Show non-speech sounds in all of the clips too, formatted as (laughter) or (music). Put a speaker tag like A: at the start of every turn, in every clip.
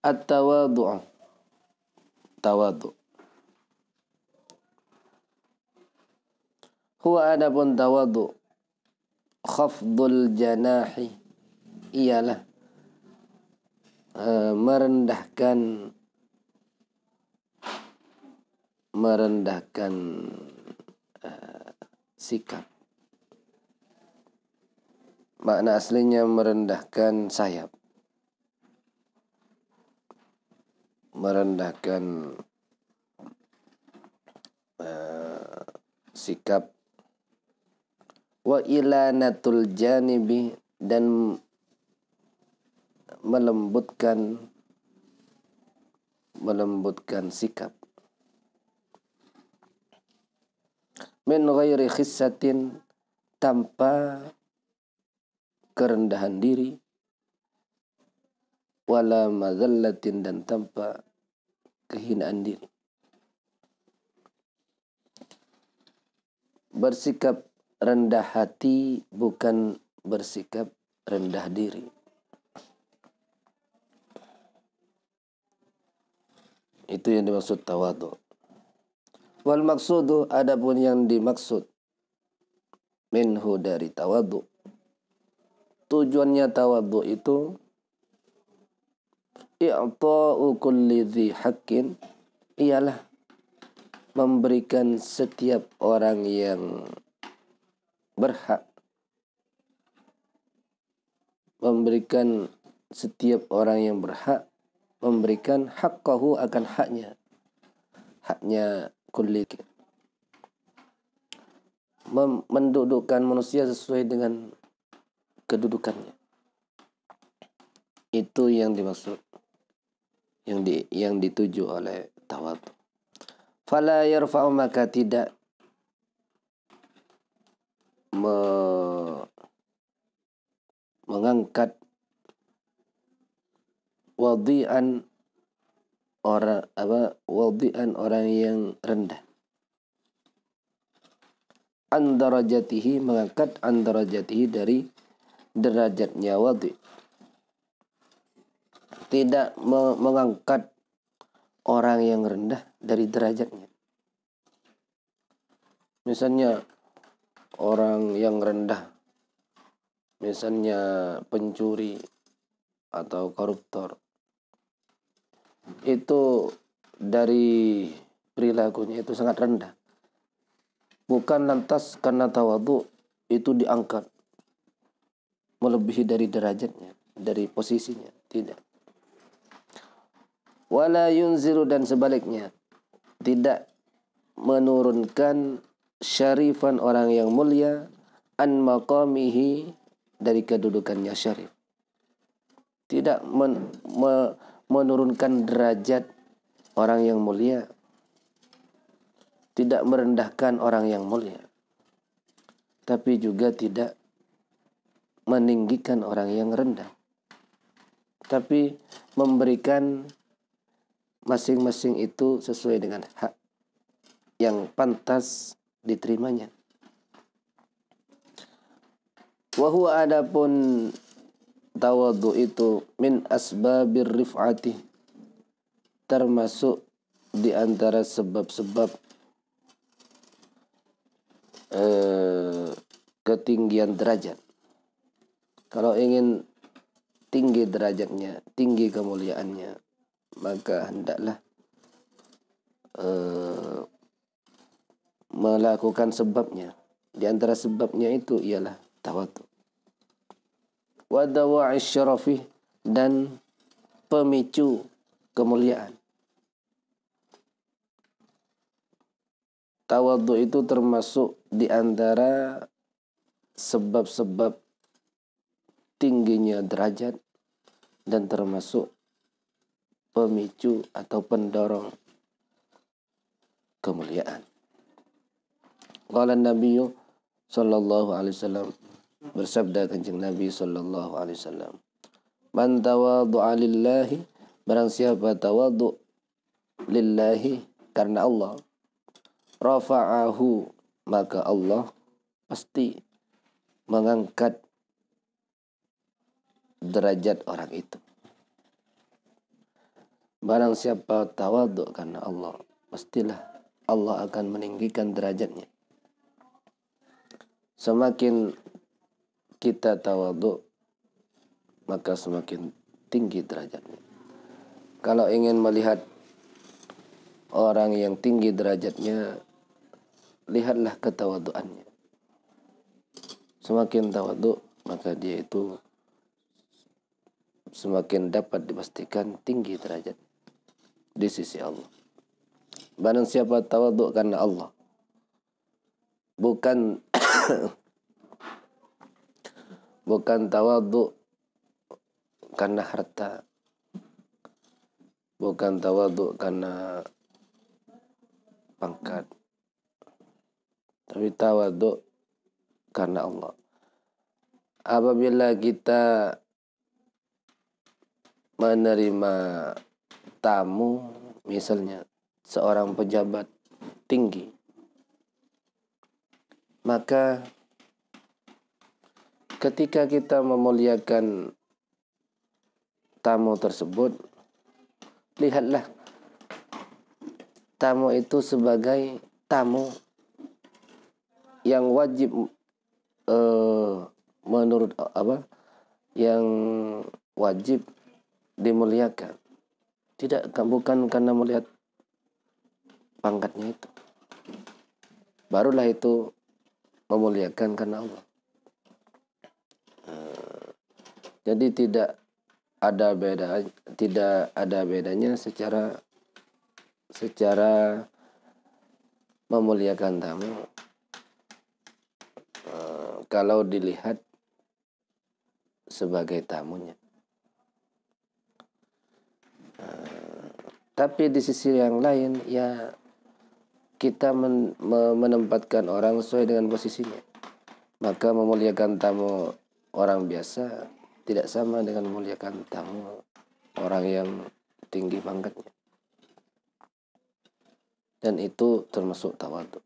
A: At-tawadu' Tawadu' Huwa adapun tawadu' Khafdul janahi Ialah uh, Merendahkan Merendahkan sikap. Makna aslinya merendahkan sayap. Merendahkan uh, sikap wa ilanatul janibi dan melembutkan melembutkan sikap min ghairi khissatin tanpa kerendahan diri wala mazallatin dan tanpa kehinaan diri bersikap rendah hati bukan bersikap rendah diri itu yang dimaksud tawadu Wal maksudu adapun yang dimaksud minhu dari tawadu. Tujuannya tawadu itu i'ta'u kulli dhi haqqin ialah memberikan setiap orang yang berhak memberikan setiap orang yang berhak memberikan hakkahu akan haknya haknya kullikin mendudukkan manusia sesuai dengan kedudukannya itu yang dimaksud yang di yang dituju oleh tawadu fala yarfa'u maka tidak me, mengangkat wadian orang apa wadian orang yang rendah andarajatihi mengangkat andarajatihi dari derajatnya wadi tidak me mengangkat orang yang rendah dari derajatnya misalnya orang yang rendah misalnya pencuri atau koruptor itu dari perilakunya itu sangat rendah. Bukan lantas karena tawadu itu diangkat melebihi dari derajatnya, dari posisinya, tidak. Wala yunziru dan sebaliknya, tidak menurunkan syarifan orang yang mulia an maqamihi dari kedudukannya syarif. Tidak men, me, menurunkan derajat orang yang mulia, tidak merendahkan orang yang mulia, tapi juga tidak meninggikan orang yang rendah, tapi memberikan masing-masing itu sesuai dengan hak yang pantas diterimanya. Wahyu adapun tawadu itu min asbabir rif'ati termasuk di antara sebab-sebab eh, ketinggian derajat. Kalau ingin tinggi derajatnya, tinggi kemuliaannya, maka hendaklah eh, melakukan sebabnya. Di antara sebabnya itu ialah tawadu wadawa syarafih dan pemicu kemuliaan. Tawadhu itu termasuk di antara sebab-sebab tingginya derajat dan termasuk pemicu atau pendorong kemuliaan. Qala Nabi sallallahu alaihi wasallam Bersabda Kanjeng Nabi sallallahu alaihi wasallam, "Man tawadhu'a lillahi, barang siapa tawadhu lillahi karena Allah, rafa'ahu, maka Allah pasti mengangkat derajat orang itu." Barang siapa tawaduk karena Allah, pastilah Allah akan meninggikan derajatnya. Semakin kita tawaduk maka semakin tinggi derajatnya. Kalau ingin melihat orang yang tinggi derajatnya, lihatlah ketawaduannya. Semakin tawadu, maka dia itu semakin dapat dipastikan tinggi derajat di sisi Allah. Barang siapa tawadu karena Allah, bukan (coughs) (coughs) bukan tawaduk karena harta bukan tawaduk karena pangkat tapi tawaduk karena Allah apabila kita menerima tamu misalnya seorang pejabat tinggi maka ketika kita memuliakan tamu tersebut, lihatlah tamu itu sebagai tamu yang wajib uh, menurut apa yang wajib dimuliakan tidak bukan karena melihat pangkatnya itu barulah itu memuliakan karena Allah Jadi tidak ada beda tidak ada bedanya secara secara memuliakan tamu eh, kalau dilihat sebagai tamunya. Eh, tapi di sisi yang lain ya kita menempatkan orang sesuai dengan posisinya. Maka memuliakan tamu orang biasa tidak sama dengan memuliakan tamu orang yang tinggi pangkatnya dan itu termasuk tawadu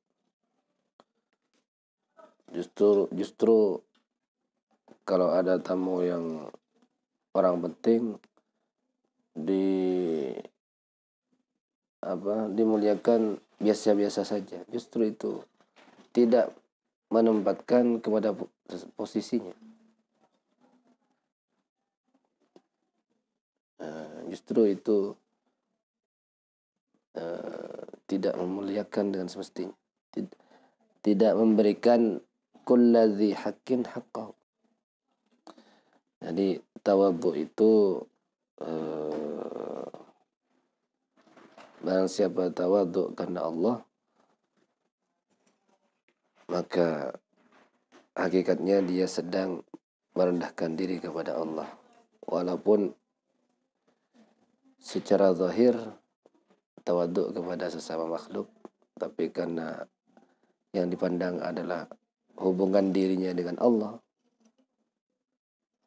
A: justru justru kalau ada tamu yang orang penting di apa dimuliakan biasa-biasa saja justru itu tidak menempatkan kepada posisinya justru itu uh, tidak memuliakan dengan semestinya Tid tidak memberikan kulladzi hakin haqqahu jadi tawabu itu uh, barang siapa tawadhu karena Allah maka hakikatnya dia sedang merendahkan diri kepada Allah walaupun secara zahir tawaduk kepada sesama makhluk tapi karena yang dipandang adalah hubungan dirinya dengan Allah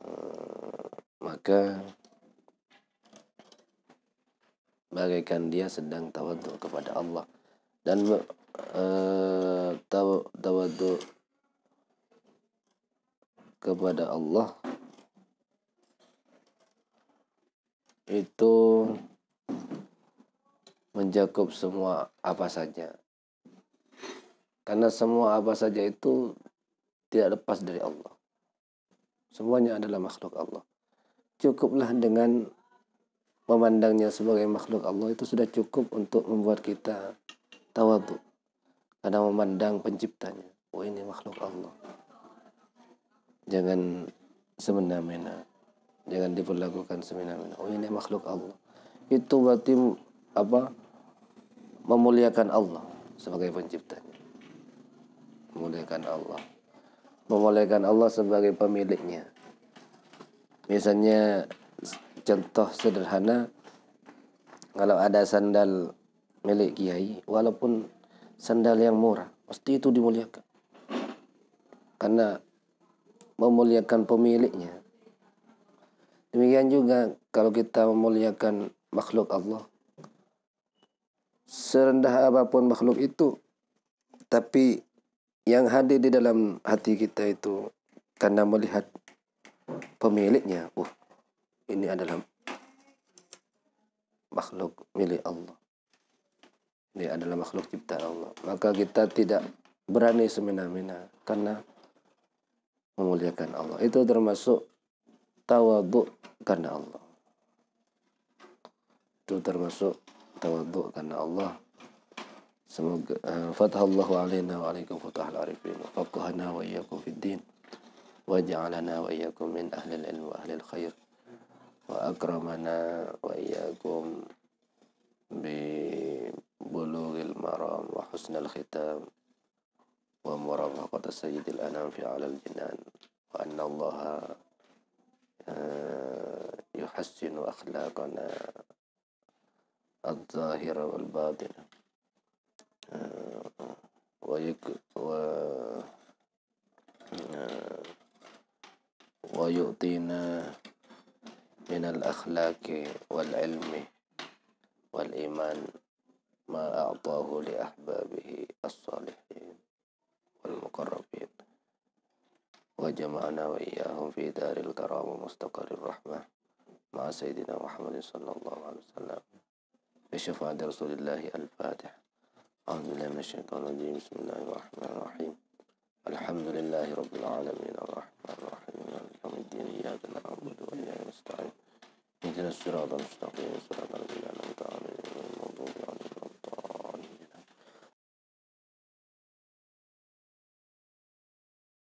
A: eh, maka bagaikan dia sedang tawaduk kepada Allah dan uh, tawaduk kepada Allah itu mencakup semua apa saja. Karena semua apa saja itu tidak lepas dari Allah. Semuanya adalah makhluk Allah. Cukuplah dengan memandangnya sebagai makhluk Allah itu sudah cukup untuk membuat kita tawadu. Karena memandang penciptanya. Oh ini makhluk Allah. Jangan semena-mena jangan diperlakukan semena-mena oh ini makhluk Allah itu berarti apa memuliakan Allah sebagai penciptanya memuliakan Allah memuliakan Allah sebagai pemiliknya misalnya contoh sederhana kalau ada sandal milik kiai walaupun sandal yang murah pasti itu dimuliakan karena memuliakan pemiliknya Demikian juga kalau kita memuliakan makhluk Allah. Serendah apapun makhluk itu, tapi yang hadir di dalam hati kita itu karena melihat pemiliknya. Uh, ini adalah makhluk milik Allah. Ini adalah makhluk cipta Allah. Maka kita tidak berani semena-mena karena memuliakan Allah. Itu termasuk tawaduk karena Allah itu termasuk tawaduk karena Allah semoga fathallahu alaina wa alaikum fatahal arifin wa faqahana wa iyyakum fid din وجعلنا وإياكم من أهل العلم وأهل الخير وأكرمنا وإياكم ببلوغ المرام وحسن الختام sayyidil anam fi alal أعلى wa anna allaha آه، يحسن أخلاقنا الظاهرة والباطنة آه، آه، ويعطينا من الأخلاق والعلم والإيمان ما أعطاه لأحبابه الصالحين والمقربين وجمعنا وإياهم في دار الكرام ومستقر الرحمة مع سيدنا محمد صلى الله عليه وسلم بشفاعة رسول الله الفاتح أعوذ بالله من الشيطان الرجيم بسم الله الرحمن الرحيم الحمد لله رب العالمين الرحمن الرحيم مالك يوم الدين إياك نعبد وإياك نستعين اهدنا الصراط المستقيم صراط الذين أنعمت عليهم